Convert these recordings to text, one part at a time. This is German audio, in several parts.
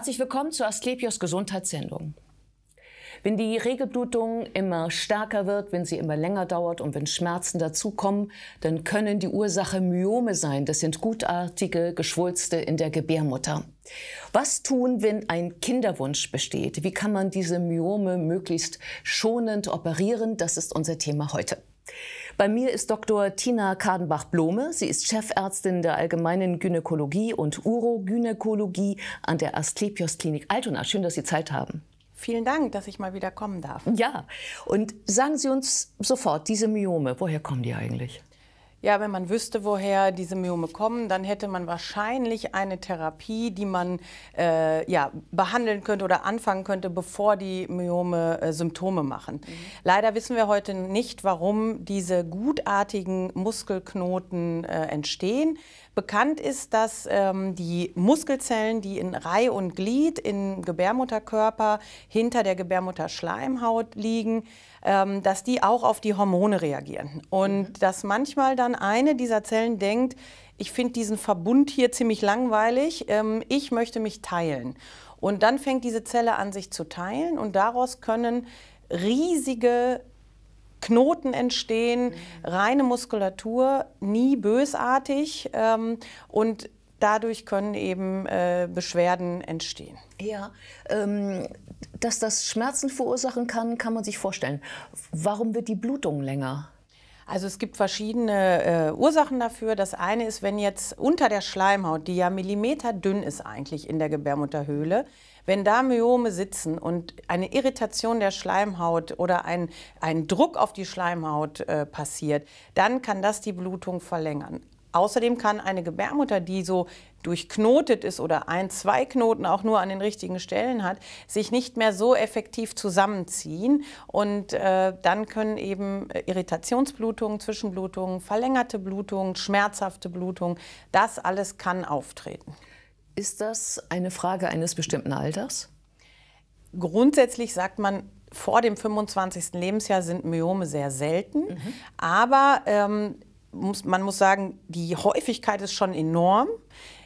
Herzlich willkommen zur Asklepios Gesundheitssendung. Wenn die Regelblutung immer stärker wird, wenn sie immer länger dauert und wenn Schmerzen dazukommen, dann können die Ursache Myome sein. Das sind gutartige Geschwulste in der Gebärmutter. Was tun, wenn ein Kinderwunsch besteht? Wie kann man diese Myome möglichst schonend operieren? Das ist unser Thema heute. Bei mir ist Dr. Tina Kadenbach-Blome. Sie ist Chefärztin der Allgemeinen Gynäkologie und Urogynäkologie an der Asklepios Klinik Altona. Schön, dass Sie Zeit haben. Vielen Dank, dass ich mal wieder kommen darf. Ja, und sagen Sie uns sofort, diese Myome, woher kommen die eigentlich? Ja, wenn man wüsste, woher diese Myome kommen, dann hätte man wahrscheinlich eine Therapie, die man äh, ja, behandeln könnte oder anfangen könnte, bevor die Myome äh, Symptome machen. Mhm. Leider wissen wir heute nicht, warum diese gutartigen Muskelknoten äh, entstehen. Bekannt ist, dass ähm, die Muskelzellen, die in Reih und Glied im Gebärmutterkörper hinter der Gebärmutterschleimhaut liegen, ähm, dass die auch auf die Hormone reagieren. Und mhm. dass manchmal dann eine dieser Zellen denkt, ich finde diesen Verbund hier ziemlich langweilig, ähm, ich möchte mich teilen. Und dann fängt diese Zelle an, sich zu teilen und daraus können riesige Knoten entstehen, mhm. reine Muskulatur, nie bösartig ähm, und dadurch können eben äh, Beschwerden entstehen. Ja, ähm, dass das Schmerzen verursachen kann, kann man sich vorstellen. Warum wird die Blutung länger? Also es gibt verschiedene äh, Ursachen dafür. Das eine ist, wenn jetzt unter der Schleimhaut, die ja millimeterdünn ist eigentlich in der Gebärmutterhöhle, wenn da Myome sitzen und eine Irritation der Schleimhaut oder ein, ein Druck auf die Schleimhaut äh, passiert, dann kann das die Blutung verlängern. Außerdem kann eine Gebärmutter, die so durchknotet ist oder ein, zwei Knoten auch nur an den richtigen Stellen hat, sich nicht mehr so effektiv zusammenziehen. Und äh, dann können eben äh, Irritationsblutungen, Zwischenblutungen, verlängerte Blutungen, schmerzhafte Blutungen, das alles kann auftreten. Ist das eine Frage eines bestimmten Alters? Grundsätzlich sagt man, vor dem 25. Lebensjahr sind Myome sehr selten, mhm. aber ähm, muss, man muss sagen, die Häufigkeit ist schon enorm.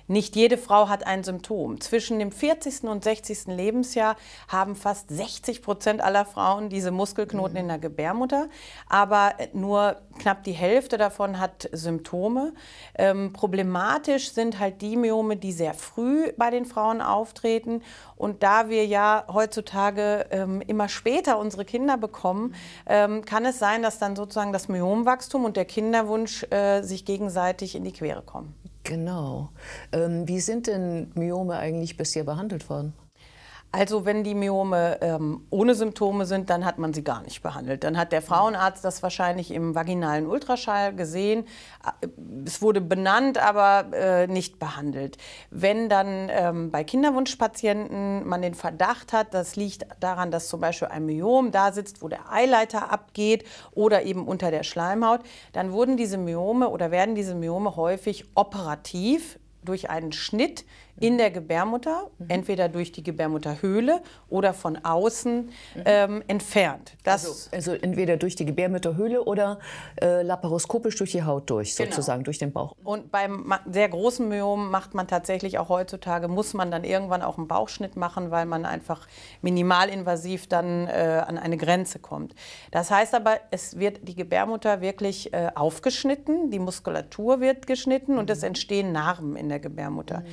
Nicht jede Frau hat ein Symptom. Zwischen dem 40. und 60. Lebensjahr haben fast 60 Prozent aller Frauen diese Muskelknoten mhm. in der Gebärmutter, aber nur knapp die Hälfte davon hat Symptome. Ähm, problematisch sind halt die Myome, die sehr früh bei den Frauen auftreten. Und da wir ja heutzutage ähm, immer später unsere Kinder bekommen, ähm, kann es sein, dass dann sozusagen das Myomwachstum und der Kinderwunsch äh, sich gegenseitig in die Quere kommen. Genau. Ähm, wie sind denn Myome eigentlich bisher behandelt worden? Also wenn die Myome ähm, ohne Symptome sind, dann hat man sie gar nicht behandelt. Dann hat der Frauenarzt das wahrscheinlich im vaginalen Ultraschall gesehen. Äh, es wurde benannt, aber äh, nicht behandelt. Wenn dann ähm, bei Kinderwunschpatienten man den Verdacht hat, das liegt daran, dass zum Beispiel ein Myom da sitzt, wo der Eileiter abgeht oder eben unter der Schleimhaut, dann wurden diese Myome oder werden diese Myome häufig operativ durch einen Schnitt in der Gebärmutter, mhm. entweder durch die Gebärmutterhöhle oder von außen mhm. ähm, entfernt. Das also, also, entweder durch die Gebärmutterhöhle oder äh, laparoskopisch durch die Haut durch, genau. sozusagen genau. durch den Bauch. Und beim sehr großen Myom macht man tatsächlich auch heutzutage, muss man dann irgendwann auch einen Bauchschnitt machen, weil man einfach minimalinvasiv dann äh, an eine Grenze kommt. Das heißt aber, es wird die Gebärmutter wirklich äh, aufgeschnitten, die Muskulatur wird geschnitten mhm. und es mhm. entstehen Narben in der Gebärmutter. Mhm.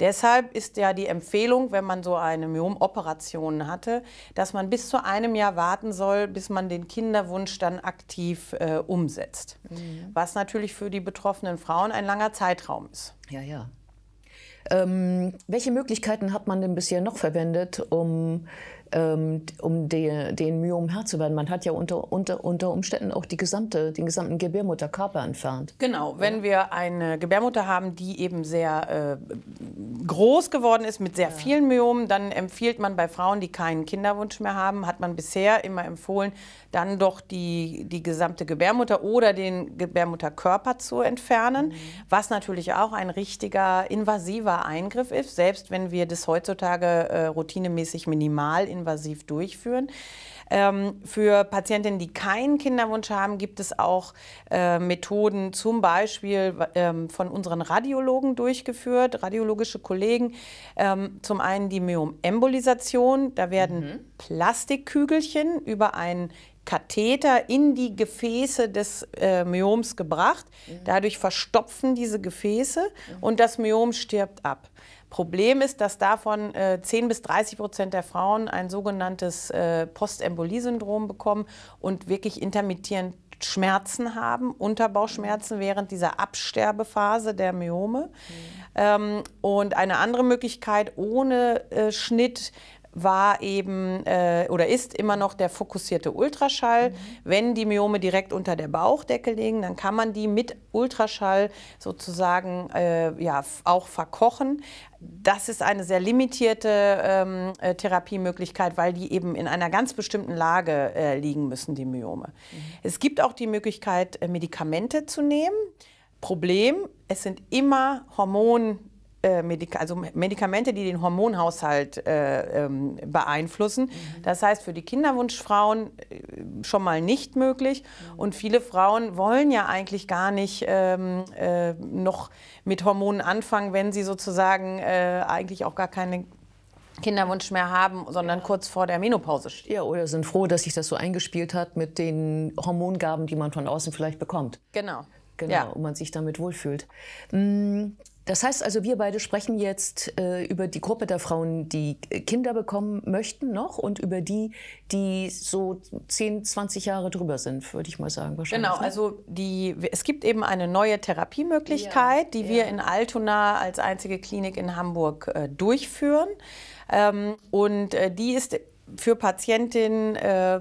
Deshalb ist ja die Empfehlung, wenn man so eine Myomoperation hatte, dass man bis zu einem Jahr warten soll, bis man den Kinderwunsch dann aktiv äh, umsetzt. Mhm. Was natürlich für die betroffenen Frauen ein langer Zeitraum ist. Ja, ja. Ähm, welche Möglichkeiten hat man denn bisher noch verwendet, um, ähm, um de, den Myom Herr zu werden? Man hat ja unter, unter, unter Umständen auch die gesamte, den gesamten Gebärmutterkörper entfernt. Genau, wenn ja. wir eine Gebärmutter haben, die eben sehr äh, groß geworden ist mit sehr ja. vielen Myomen, dann empfiehlt man bei Frauen, die keinen Kinderwunsch mehr haben, hat man bisher immer empfohlen, dann doch die, die gesamte Gebärmutter oder den Gebärmutterkörper zu entfernen, mhm. was natürlich auch ein richtiger invasiver Eingriff ist, selbst wenn wir das heutzutage äh, routinemäßig invasiv durchführen. Ähm, für Patientinnen, die keinen Kinderwunsch haben, gibt es auch äh, Methoden, zum Beispiel ähm, von unseren Radiologen durchgeführt, radiologische Kollegen. Ähm, zum einen die Myomembolisation, da werden mhm. Plastikkügelchen über einen Katheter in die Gefäße des äh, Myoms gebracht. Mhm. Dadurch verstopfen diese Gefäße mhm. und das Myom stirbt ab. Problem ist, dass davon äh, 10 bis 30 Prozent der Frauen ein sogenanntes äh, Postembolie-Syndrom bekommen und wirklich intermittierend Schmerzen haben, Unterbauchschmerzen während dieser Absterbephase der Myome. Mhm. Ähm, und eine andere Möglichkeit ohne äh, Schnitt war eben äh, oder ist immer noch der fokussierte Ultraschall. Mhm. Wenn die Myome direkt unter der Bauchdecke liegen, dann kann man die mit Ultraschall sozusagen äh, ja, auch verkochen. Das ist eine sehr limitierte ähm, äh, Therapiemöglichkeit, weil die eben in einer ganz bestimmten Lage äh, liegen müssen, die Myome. Mhm. Es gibt auch die Möglichkeit, äh, Medikamente zu nehmen. Problem, es sind immer Hormone äh, Medika also Medikamente, die den Hormonhaushalt äh, ähm, beeinflussen. Mhm. Das heißt, für die Kinderwunschfrauen äh, schon mal nicht möglich. Mhm. Und viele Frauen wollen ja eigentlich gar nicht ähm, äh, noch mit Hormonen anfangen, wenn sie sozusagen äh, eigentlich auch gar keine Kinderwunsch mehr haben, sondern ja. kurz vor der Menopause stehen. Ja, oder sind froh, dass sich das so eingespielt hat mit den Hormongaben, die man von außen vielleicht bekommt. Genau. Genau, ja. und man sich damit wohlfühlt. Hm, das heißt also, wir beide sprechen jetzt äh, über die Gruppe der Frauen, die äh, Kinder bekommen möchten noch und über die, die so 10, 20 Jahre drüber sind, würde ich mal sagen. Wahrscheinlich, genau, ne? also die, es gibt eben eine neue Therapiemöglichkeit, ja, die ja. wir in Altona als einzige Klinik in Hamburg äh, durchführen. Ähm, und äh, die ist für Patientinnen äh,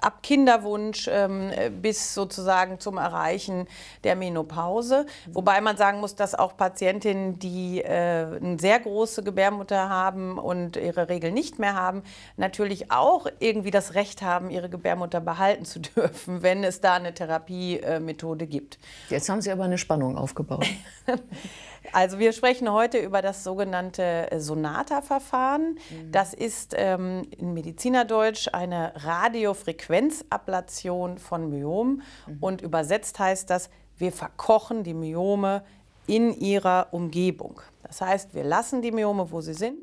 ab Kinderwunsch ähm, bis sozusagen zum Erreichen der Menopause. Wobei man sagen muss, dass auch Patientinnen, die äh, eine sehr große Gebärmutter haben und ihre Regel nicht mehr haben, natürlich auch irgendwie das Recht haben, ihre Gebärmutter behalten zu dürfen, wenn es da eine Therapiemethode gibt. Jetzt haben Sie aber eine Spannung aufgebaut. Also wir sprechen heute über das sogenannte Sonata-Verfahren. Mhm. Das ist ähm, in Medizinerdeutsch eine Radiofrequenz Frequenzablation von Myomen. Mhm. Und übersetzt heißt das, wir verkochen die Myome in ihrer Umgebung. Das heißt, wir lassen die Myome, wo sie sind,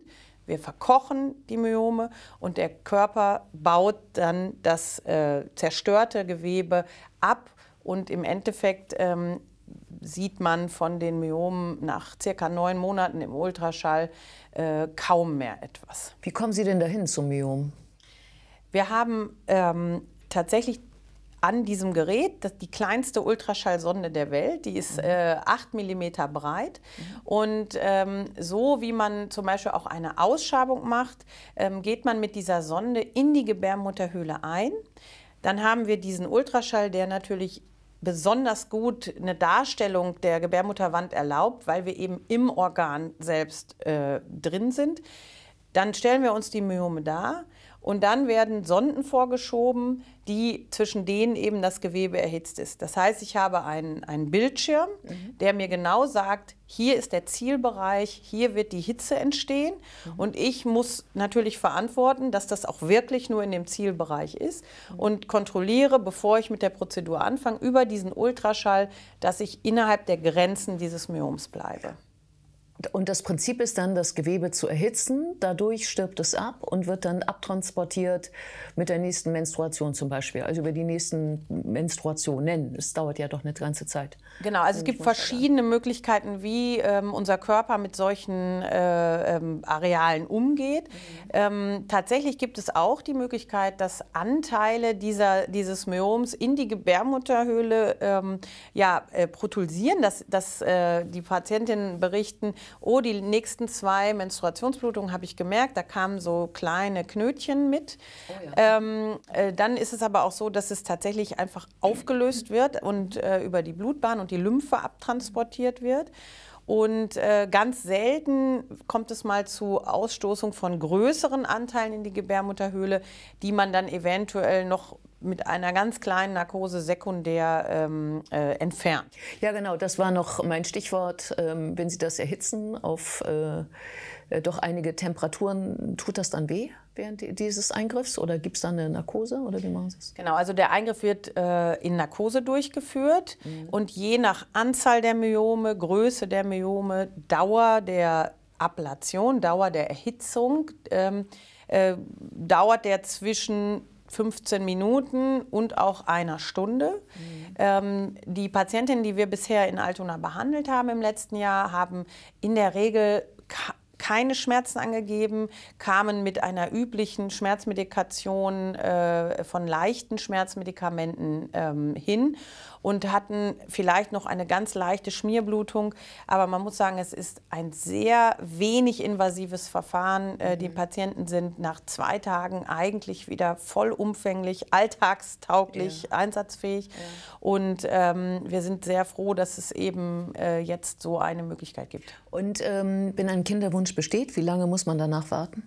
wir verkochen die Myome und der Körper baut dann das äh, zerstörte Gewebe ab und im Endeffekt ähm, sieht man von den Myomen nach circa neun Monaten im Ultraschall äh, kaum mehr etwas. Wie kommen Sie denn dahin zum Myomen? Wir haben ähm, tatsächlich an diesem Gerät das, die kleinste Ultraschallsonde der Welt. Die ist mhm. äh, 8 mm breit. Mhm. Und ähm, so wie man zum Beispiel auch eine Ausschabung macht, ähm, geht man mit dieser Sonde in die Gebärmutterhöhle ein. Dann haben wir diesen Ultraschall, der natürlich besonders gut eine Darstellung der Gebärmutterwand erlaubt, weil wir eben im Organ selbst äh, drin sind. Dann stellen wir uns die Myome dar und dann werden Sonden vorgeschoben, die zwischen denen eben das Gewebe erhitzt ist. Das heißt, ich habe einen, einen Bildschirm, mhm. der mir genau sagt, hier ist der Zielbereich, hier wird die Hitze entstehen. Mhm. Und ich muss natürlich verantworten, dass das auch wirklich nur in dem Zielbereich ist mhm. und kontrolliere, bevor ich mit der Prozedur anfange, über diesen Ultraschall, dass ich innerhalb der Grenzen dieses Myoms bleibe. Und das Prinzip ist dann, das Gewebe zu erhitzen. Dadurch stirbt es ab und wird dann abtransportiert mit der nächsten Menstruation zum Beispiel. Also über die nächsten Menstruationen. Es dauert ja doch eine ganze Zeit. Genau, also es gibt verschiedene Möglichkeiten, wie ähm, unser Körper mit solchen äh, ähm, Arealen umgeht. Mhm. Ähm, tatsächlich gibt es auch die Möglichkeit, dass Anteile dieser, dieses Myoms in die Gebärmutterhöhle ähm, ja, äh, protulsieren, dass, dass äh, die Patientinnen berichten, oh, die nächsten zwei Menstruationsblutungen habe ich gemerkt, da kamen so kleine Knötchen mit. Oh ja. ähm, äh, dann ist es aber auch so, dass es tatsächlich einfach aufgelöst wird und äh, über die Blutbahn und die Lymphe abtransportiert wird. Und äh, ganz selten kommt es mal zu Ausstoßung von größeren Anteilen in die Gebärmutterhöhle, die man dann eventuell noch mit einer ganz kleinen Narkose sekundär ähm, äh, entfernt. Ja, genau, das war noch mein Stichwort. Ähm, wenn Sie das erhitzen auf äh, äh doch einige Temperaturen, tut das dann weh während dieses Eingriffs oder gibt es dann eine Narkose oder wie machen Sie es? Genau, also der Eingriff wird äh, in Narkose durchgeführt mhm. und je nach Anzahl der Myome, Größe der Myome, Dauer der Ablation, Dauer der Erhitzung, ähm, äh, dauert der zwischen 15 Minuten und auch einer Stunde. Mhm. Ähm, die Patientinnen, die wir bisher in Altona behandelt haben im letzten Jahr, haben in der Regel keine Schmerzen angegeben, kamen mit einer üblichen Schmerzmedikation äh, von leichten Schmerzmedikamenten ähm, hin und hatten vielleicht noch eine ganz leichte Schmierblutung. Aber man muss sagen, es ist ein sehr wenig invasives Verfahren. Äh, mhm. Die Patienten sind nach zwei Tagen eigentlich wieder vollumfänglich, alltagstauglich, ja. einsatzfähig. Ja. Und ähm, wir sind sehr froh, dass es eben äh, jetzt so eine Möglichkeit gibt. Und ähm, wenn ein Kinderwunsch besteht, wie lange muss man danach warten?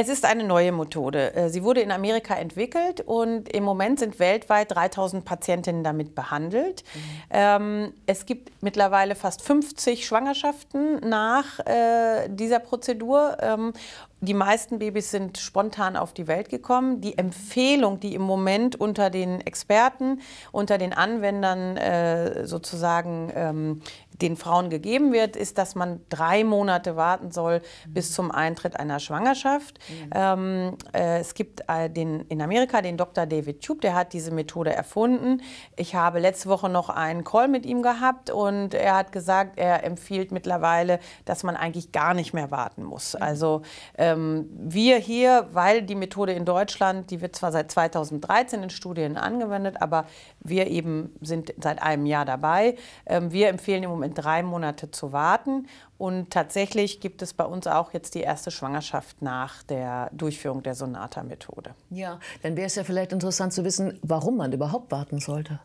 Es ist eine neue Methode. Äh, sie wurde in Amerika entwickelt und im Moment sind weltweit 3000 Patientinnen damit behandelt. Mhm. Es gibt mittlerweile fast 50 Schwangerschaften nach äh, dieser Prozedur. Ähm, die meisten Babys sind spontan auf die Welt gekommen. Die Empfehlung, die im Moment unter den Experten, unter den Anwendern äh, sozusagen ähm, den Frauen gegeben wird, ist, dass man drei Monate warten soll bis mhm. zum Eintritt einer Schwangerschaft. Mhm. Ähm, äh, es gibt äh, den, in Amerika den Dr. David Tube, der hat diese Methode erfunden. Ich habe letzte Woche noch einen Call mit ihm gehabt und er hat gesagt, er empfiehlt mittlerweile, dass man eigentlich gar nicht mehr warten muss. Mhm. Also ähm, wir hier, weil die Methode in Deutschland, die wird zwar seit 2013 in Studien angewendet, aber wir eben sind seit einem Jahr dabei. Ähm, wir empfehlen im Moment drei Monate zu warten. Und tatsächlich gibt es bei uns auch jetzt die erste Schwangerschaft nach der Durchführung der Sonata-Methode. Ja, dann wäre es ja vielleicht interessant zu wissen, warum man überhaupt warten sollte.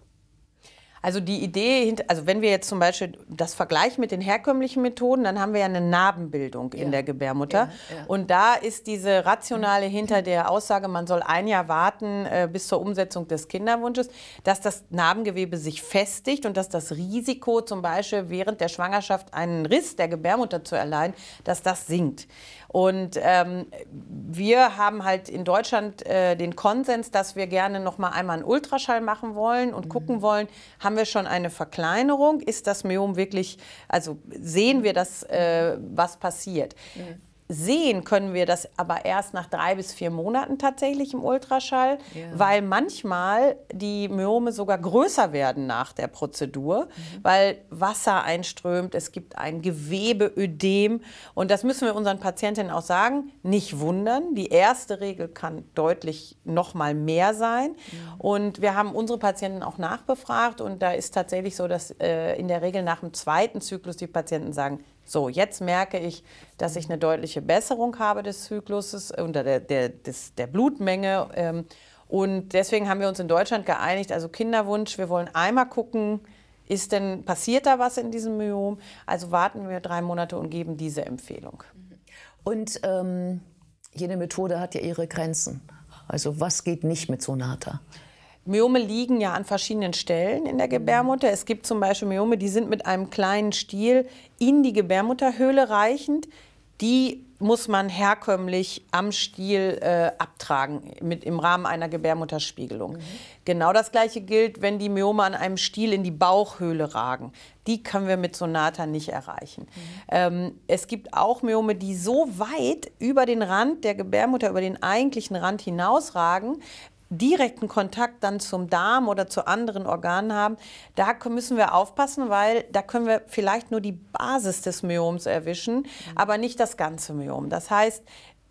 Also die Idee, also wenn wir jetzt zum Beispiel das vergleichen mit den herkömmlichen Methoden, dann haben wir ja eine Narbenbildung in der Gebärmutter. Ja, ja. Und da ist diese rationale hinter der Aussage, man soll ein Jahr warten äh, bis zur Umsetzung des Kinderwunsches, dass das Narbengewebe sich festigt und dass das Risiko zum Beispiel während der Schwangerschaft einen Riss der Gebärmutter zu erleiden, dass das sinkt. Und ähm, wir haben halt in Deutschland äh, den Konsens, dass wir gerne noch mal einmal einen Ultraschall machen wollen und mhm. gucken wollen, haben wir schon eine Verkleinerung? Ist das Myom wirklich, also sehen wir das, äh, was passiert? Mhm. Sehen können wir das aber erst nach drei bis vier Monaten tatsächlich im Ultraschall, ja. weil manchmal die Myome sogar größer werden nach der Prozedur, mhm. weil Wasser einströmt, es gibt ein Gewebeödem und das müssen wir unseren Patientinnen auch sagen, nicht wundern, die erste Regel kann deutlich noch mal mehr sein mhm. und wir haben unsere Patienten auch nachbefragt und da ist tatsächlich so, dass äh, in der Regel nach dem zweiten Zyklus die Patienten sagen, so, jetzt merke ich, dass ich eine deutliche Besserung habe des Zykluses und der, der, des, der Blutmenge. Ähm, und deswegen haben wir uns in Deutschland geeinigt, also Kinderwunsch, wir wollen einmal gucken, ist denn, passiert da was in diesem Myom? Also warten wir drei Monate und geben diese Empfehlung. Mhm. Und ähm, jede Methode hat ja ihre Grenzen. Also was geht nicht mit Sonata? Myome liegen ja an verschiedenen Stellen in der Gebärmutter. Es gibt zum Beispiel Myome, die sind mit einem kleinen Stiel in die Gebärmutterhöhle reichend. Die muss man herkömmlich am Stiel äh, abtragen mit, im Rahmen einer Gebärmutterspiegelung. Mhm. Genau das gleiche gilt, wenn die Myome an einem Stiel in die Bauchhöhle ragen. Die können wir mit Sonata nicht erreichen. Mhm. Ähm, es gibt auch Myome, die so weit über den Rand der Gebärmutter, über den eigentlichen Rand hinausragen, direkten Kontakt dann zum Darm oder zu anderen Organen haben, da müssen wir aufpassen, weil da können wir vielleicht nur die Basis des Myoms erwischen, mhm. aber nicht das ganze Myom. Das heißt,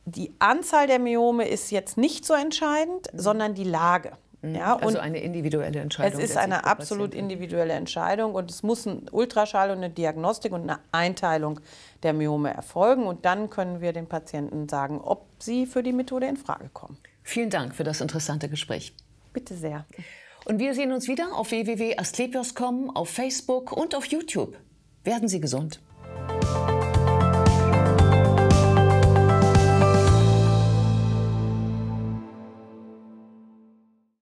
die Anzahl der Myome ist jetzt nicht so entscheidend, mhm. sondern die Lage. Mhm. Ja, also eine individuelle Entscheidung. Es ist eine absolut individuelle Entscheidung und es muss ein Ultraschall und eine Diagnostik und eine Einteilung der Myome erfolgen und dann können wir den Patienten sagen, ob sie für die Methode in Frage kommen. Vielen Dank für das interessante Gespräch. Bitte sehr. Und wir sehen uns wieder auf www.asklepios.com, auf Facebook und auf YouTube. Werden Sie gesund.